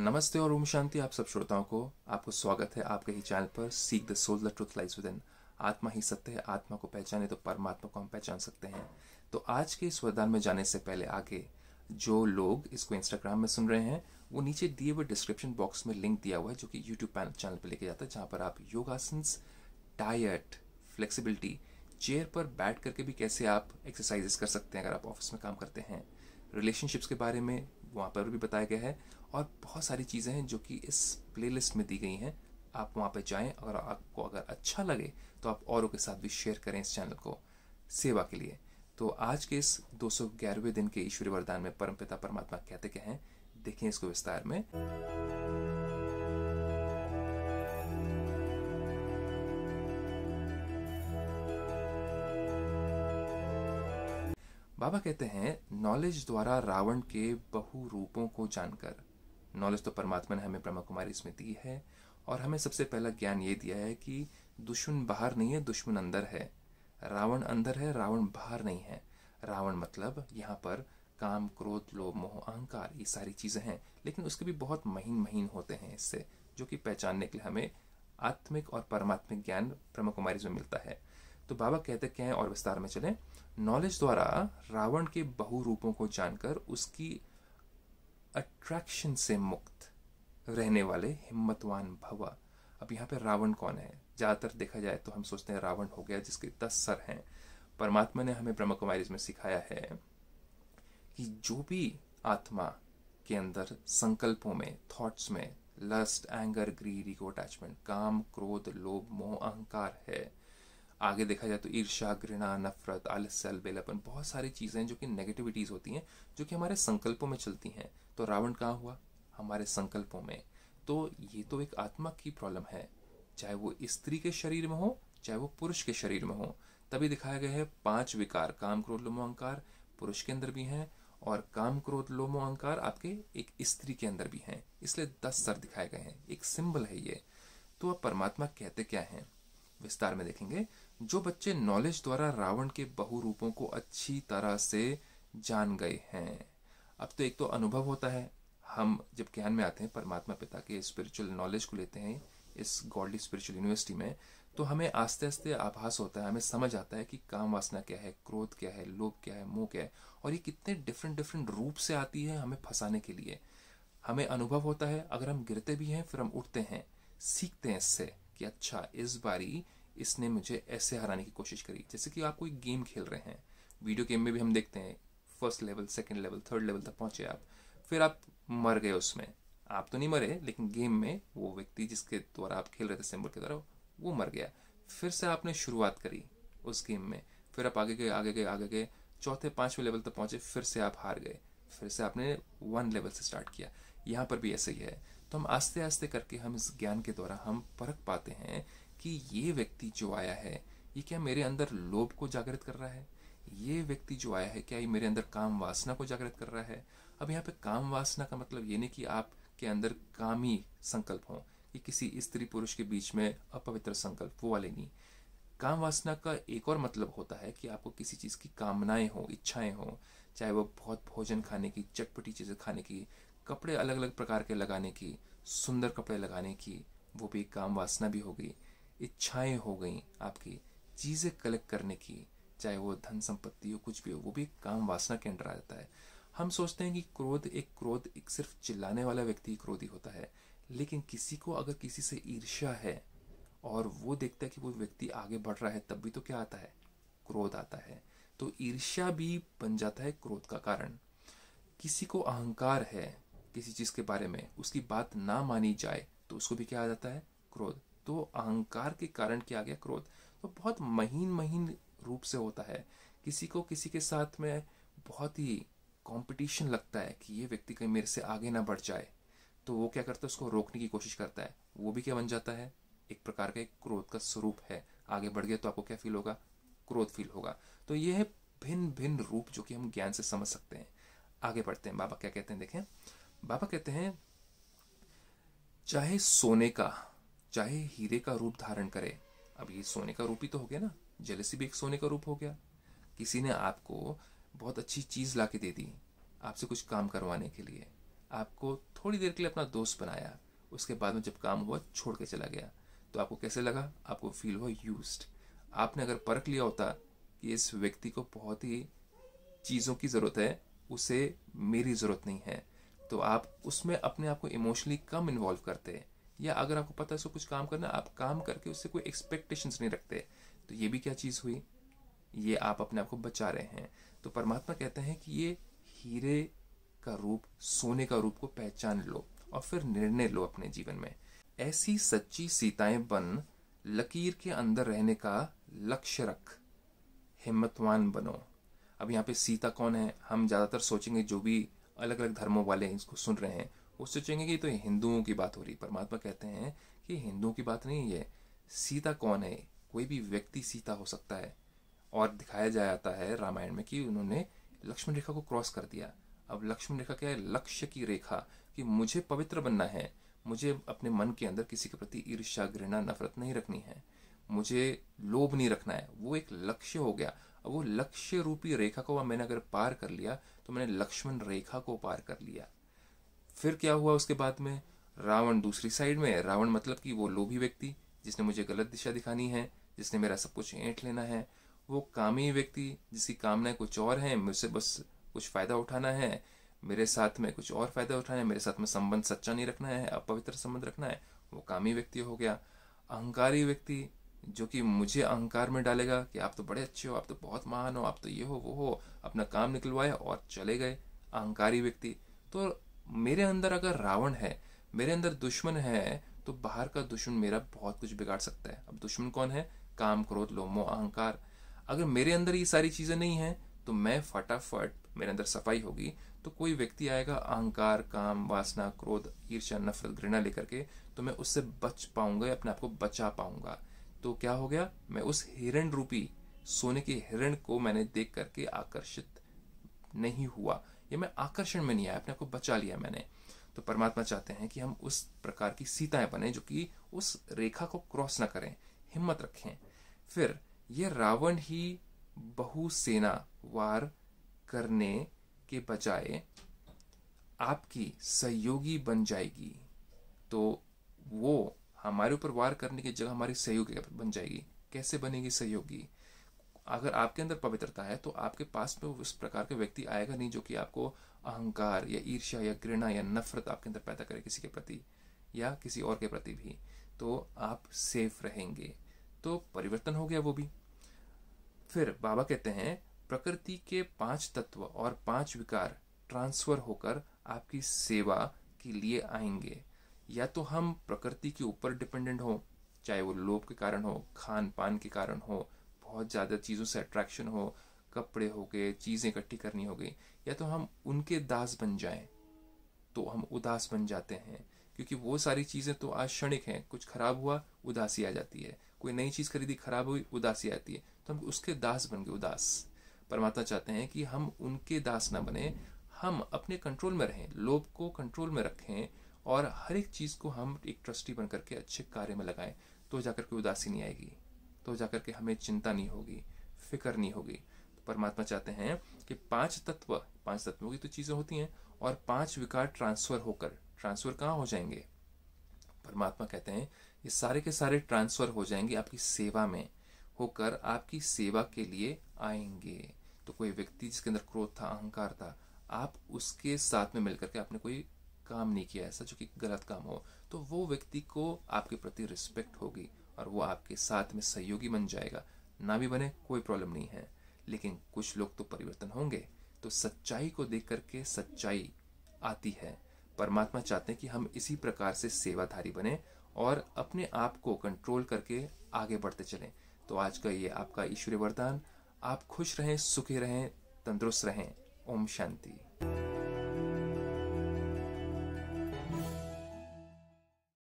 नमस्ते और ओम शांति आप सब श्रोताओं को आपको स्वागत है आपके ही चैनल पर सीख the soul the truth lies within आत्मा ही सत्य है आत्मा को पहचाने तो परमात्मा को हम पहचान सकते हैं तो आज के इस वरदान में जाने से पहले आगे जो लोग इसको इंस्टाग्राम में सुन रहे हैं वो नीचे दिए हुए डिस्क्रिप्शन बॉक्स में लिंक दिया हुआ है जो कि यूट्यूब चैनल पर लेके जाता है जहाँ पर आप योगासन डाइट फ्लेक्सिबिलिटी चेयर पर बैठ करके भी कैसे आप एक्सरसाइजेस कर सकते हैं अगर आप ऑफिस में काम करते हैं रिलेशनशिप्स के बारे में वहाँ पर भी बताया गया है और बहुत सारी चीज़ें हैं जो कि इस प्लेलिस्ट में दी गई हैं आप वहाँ पे जाएं अगर आपको अगर अच्छा लगे तो आप औरों के साथ भी शेयर करें इस चैनल को सेवा के लिए तो आज के इस दो दिन के ईश्वरी वरदान में परमपिता परमात्मा कहते क्या हैं देखें इसको विस्तार में बाबा कहते हैं नॉलेज द्वारा रावण के बहु रूपों को जानकर नॉलेज तो परमात्मा ने हमें ब्रह्मा कुमारी इसमें दी है और हमें सबसे पहला ज्ञान ये दिया है कि दुश्मन बाहर नहीं है दुश्मन अंदर है रावण अंदर है रावण बाहर नहीं है रावण मतलब यहाँ पर काम क्रोध लोभ मोह अहंकार ये सारी चीज़ें हैं लेकिन उसके भी बहुत महीन महीन होते हैं इससे जो कि पहचानने के लिए हमें आत्मिक और परमात्मिक ज्ञान ब्रह्म कुमारी में मिलता है तो बाबा कहते क्या है और विस्तार में चलें नॉलेज द्वारा रावण के बहु रूपों को जानकर उसकी अट्रैक्शन से मुक्त रहने वाले हिम्मतवान भव अब यहाँ पे रावण कौन है ज़्यादातर देखा जाए तो हम सोचते हैं रावण हो गया जिसके दस सर हैं परमात्मा ने हमें ब्रह्म कुमारी में सिखाया है कि जो भी आत्मा के अंदर संकल्पों में थॉट्स में lust anger greed ego attachment काम क्रोध लोभ मोह अहंकार है आगे देखा जाए तो ईर्षा घृणा नफरत आलस्य अलबेलापन बहुत सारी चीज़ें जो कि नेगेटिविटीज़ होती हैं जो कि हमारे संकल्पों में चलती हैं तो रावण कहाँ हुआ हमारे संकल्पों में तो ये तो एक आत्मा की प्रॉब्लम है चाहे वो स्त्री के शरीर में हो चाहे वो पुरुष के शरीर में हो तभी दिखाया गया है पांच विकार काम क्रोध लोमो अहंकार पुरुष के अंदर भी हैं और काम क्रोध लोमो अहंकार आपके एक स्त्री के अंदर भी हैं इसलिए दस सर दिखाए गए हैं एक सिंबल है ये तो अब परमात्मा कहते क्या हैं विस्तार में देखेंगे जो बच्चे नॉलेज द्वारा रावण के बहु रूपों को अच्छी तरह से जान गए हैं अब तो एक तो अनुभव होता है हम जब ज्ञान में आते हैं परमात्मा पिता के स्पिरिचुअल नॉलेज को लेते हैं इस गॉडली स्पिरिचुअल यूनिवर्सिटी में तो हमें आस्ते आस्ते आभास होता है हमें समझ आता है कि काम वासना क्या है क्रोध क्या है लोभ क्या है मोह क्या है और ये कितने डिफरेंट डिफरेंट रूप से आती है हमें फंसाने के लिए हमें अनुभव होता है अगर हम गिरते भी हैं फिर हम उठते हैं सीखते हैं इससे कि अच्छा इस बारी इसने मुझे ऐसे हराने की कोशिश करी जैसे कि आप कोई गेम खेल रहे हैं वीडियो गेम में भी हम देखते हैं first level second level third level तक पहुँचे आप फिर आप मर गए उसमें आप तो नहीं मरे लेकिन गेम में वो व्यक्ति जिसके द्वारा आप खेल रहे थे सिम्बल के द्वारा वो मर गया फिर से आपने शुरुआत करी उस गेम में फिर आप आगे गए आगे गए आगे गए चौथे पांचवें लेवल तक पहुंचे फिर से आप हार गए फिर से आपने वन लेवल से स्टार्ट किया यहाँ पर भी ऐसे ही है तो हम आस्ते आस्ते करके हम इस ज्ञान के द्वारा हम परख पाते हैं कि ये व्यक्ति जो आया है ये क्या मेरे अंदर लोभ को जागृत कर रहा है ये व्यक्ति जो आया है क्या ये मेरे अंदर काम वासना को जागृत कर रहा है अब यहाँ पे काम वासना का मतलब ये नहीं कि आपके अंदर कामी संकल्प हो कि किसी स्त्री पुरुष के बीच में अपवित्र संकल्प वो वाले नहीं काम वासना का एक और मतलब होता है कि आपको किसी चीज़ की कामनाएं हो इच्छाएं हो चाहे वो बहुत भोजन खाने की चटपटी चीज़ें खाने की कपड़े अलग अलग प्रकार के लगाने की सुंदर कपड़े लगाने की वो भी काम वासना भी हो गई इच्छाएं हो गई आपकी चीज़ें कलेक्ट करने की चाहे वो धन संपत्ति हो कुछ भी हो वो भी काम वासना के अंडर आ जाता है हम सोचते हैं कि क्रोध एक क्रोध एक सिर्फ चिल्लाने वाला व्यक्ति क्रोधी होता है लेकिन किसी को अगर किसी से ईर्ष्या है और वो देखता है कि वो व्यक्ति आगे बढ़ रहा है तब भी तो क्या आता है क्रोध आता है तो ईर्ष्या भी बन जाता है क्रोध का कारण किसी को अहंकार है किसी चीज़ के बारे में उसकी बात ना मानी जाए तो उसको भी क्या आ जाता है क्रोध तो अहंकार के कारण क्या आ गया क्रोध तो बहुत महीन महीन रूप से होता है किसी को किसी के साथ में बहुत ही कंपटीशन लगता है कि ये व्यक्ति कहीं मेरे से आगे ना बढ़ जाए तो वो क्या करता है उसको रोकने की कोशिश करता है वो भी क्या बन जाता है एक प्रकार का एक क्रोध का स्वरूप है आगे बढ़ गया तो आपको क्या फील होगा क्रोध फील होगा तो ये है भिन्न भिन्न रूप जो कि हम ज्ञान से समझ सकते हैं आगे बढ़ते हैं बाबा क्या कहते हैं देखें बाबा कहते हैं चाहे सोने का चाहे हीरे का रूप धारण करे अब ये सोने का रूप ही तो हो गया ना जलसी भी एक सोने का रूप हो गया किसी ने आपको बहुत अच्छी चीज़ ला के दे दी आपसे कुछ काम करवाने के लिए आपको थोड़ी देर के लिए अपना दोस्त बनाया उसके बाद में जब काम हुआ छोड़ के चला गया तो आपको कैसे लगा आपको फील हुआ यूज आपने अगर परख लिया होता कि इस व्यक्ति को बहुत ही चीज़ों की ज़रूरत है उसे मेरी ज़रूरत नहीं है तो आप उसमें अपने आप को इमोशनली कम इन्वॉल्व करते हैं या अगर आपको पता है उसको कुछ काम करना आप काम करके उससे कोई एक्सपेक्टेशंस नहीं रखते तो ये भी क्या चीज़ हुई ये आप अपने आप को बचा रहे हैं तो परमात्मा कहते हैं कि ये हीरे का रूप सोने का रूप को पहचान लो और फिर निर्णय लो अपने जीवन में ऐसी सच्ची सीताएं बन लकीर के अंदर रहने का लक्ष्य रख हिम्मतवान बनो अब यहाँ पे सीता कौन है हम ज़्यादातर सोचेंगे जो भी अलग अलग धर्मों वाले इसको सुन रहे हैं वो सोचेंगे कि तो हिंदुओं की बात हो रही परमात्मा कहते हैं कि हिंदुओं की बात नहीं है सीता कौन है कोई भी व्यक्ति सीता हो सकता है और दिखाया जाता है रामायण में कि उन्होंने लक्ष्मण रेखा को क्रॉस कर दिया अब लक्ष्मण रेखा क्या है लक्ष्य की रेखा कि मुझे पवित्र बनना है मुझे अपने मन के अंदर किसी के प्रति ईर्ष्या घृणा नफरत नहीं रखनी है मुझे लोभ नहीं रखना है वो एक लक्ष्य हो गया अब वो लक्ष्य रूपी रेखा को मैंने अगर पार कर लिया तो मैंने लक्ष्मण रेखा को पार कर लिया फिर क्या हुआ उसके बाद में रावण दूसरी साइड में रावण मतलब कि वो लोभी व्यक्ति जिसने मुझे गलत दिशा दिखानी है जिसने मेरा सब कुछ ऐंठ लेना है वो कामी व्यक्ति जिसकी कामनाएं कुछ और हैं मुझसे बस कुछ फ़ायदा उठाना है मेरे साथ में कुछ और फ़ायदा उठाना है मेरे साथ में संबंध सच्चा नहीं रखना है अपवित्र संबंध रखना है वो कामी व्यक्ति हो गया अहंकारी व्यक्ति जो कि मुझे अहंकार में डालेगा कि आप तो बड़े अच्छे हो आप तो बहुत महान हो आप तो ये हो वो हो अपना काम निकलवाया और चले गए अहंकारी व्यक्ति तो मेरे अंदर अगर रावण है मेरे अंदर दुश्मन है तो बाहर का दुश्मन मेरा बहुत कुछ बिगाड़ सकता है अब दुश्मन कौन है काम क्रोध लोमो अहंकार अगर मेरे अंदर ये सारी चीज़ें नहीं है तो मैं फटाफट मेरे अंदर सफाई होगी तो कोई व्यक्ति आएगा अहंकार काम वासना क्रोध ईर्ष्या नफरत घृणा लेकर के तो मैं उससे बच पाऊंगा अपने आप को बचा पाऊंगा तो क्या हो गया मैं उस हिरण रूपी सोने के हिरण को मैंने देख करके आकर्षित नहीं हुआ ये मैं आकर्षण में नहीं आया अपने आप को बचा लिया मैंने तो परमात्मा चाहते हैं कि हम उस प्रकार की सीताएं बने जो कि उस रेखा को क्रॉस ना करें हिम्मत रखें फिर ये रावण ही बहुसेना वार करने के बजाय आपकी सहयोगी बन जाएगी तो वो हमारे ऊपर वार करने की जगह हमारी सहयोगी बन जाएगी कैसे बनेगी सहयोगी अगर आपके अंदर पवित्रता है तो आपके पास में उस प्रकार का व्यक्ति आएगा नहीं जो कि आपको अहंकार या ईर्ष्या या घृणा या नफरत आपके अंदर पैदा करे किसी के प्रति या किसी और के प्रति भी तो आप सेफ रहेंगे तो परिवर्तन हो गया वो भी फिर बाबा कहते हैं प्रकृति के पांच तत्व और पांच विकार ट्रांसफर होकर आपकी सेवा के लिए आएंगे या तो हम प्रकृति के ऊपर डिपेंडेंट हो चाहे वो लोभ के कारण हो खान पान के कारण हो बहुत ज़्यादा चीज़ों से अट्रैक्शन हो कपड़े हो गए चीज़ें इकट्ठी करनी हो गई या तो हम उनके दास बन जाएं तो हम उदास बन जाते हैं क्योंकि वो सारी चीज़ें तो आज क्षणिक हैं कुछ खराब हुआ उदासी आ जाती है कोई नई चीज़ खरीदी खराब हुई उदासी आती है तो हम उसके दास बन गए उदास परमात्मा चाहते हैं कि हम उनके दास ना बने हम अपने कंट्रोल में रहें लोभ को कंट्रोल में रखें और हर एक चीज़ को हम एक ट्रस्टी बन करके अच्छे कार्य में लगाएं तो जाकर कोई उदासी नहीं आएगी तो जाकर के हमें चिंता नहीं होगी फिक्र नहीं होगी परमात्मा चाहते हैं कि पांच तत्व पांच तत्वों की तो चीज़ें होती हैं और पांच विकार ट्रांसफ़र होकर ट्रांसफ़र कहाँ हो जाएंगे परमात्मा कहते हैं ये सारे के सारे ट्रांसफ़र हो जाएंगे आपकी सेवा में होकर आपकी सेवा के लिए आएंगे तो कोई व्यक्ति जिसके अंदर क्रोध था अहंकार था आप उसके साथ में मिलकर के आपने कोई काम नहीं किया ऐसा जो कि गलत काम हो तो वो व्यक्ति को आपके प्रति रिस्पेक्ट होगी और वो आपके साथ में सहयोगी बन जाएगा ना भी बने कोई प्रॉब्लम नहीं है लेकिन कुछ लोग तो परिवर्तन होंगे तो सच्चाई को देख करके सच्चाई आती है परमात्मा चाहते हैं कि हम इसी प्रकार से सेवाधारी बने और अपने आप को कंट्रोल करके आगे बढ़ते चलें तो आज का ये आपका ईश्वरीय वरदान आप खुश रहें सुखी रहें तंदुरुस्त रहें ओम शांति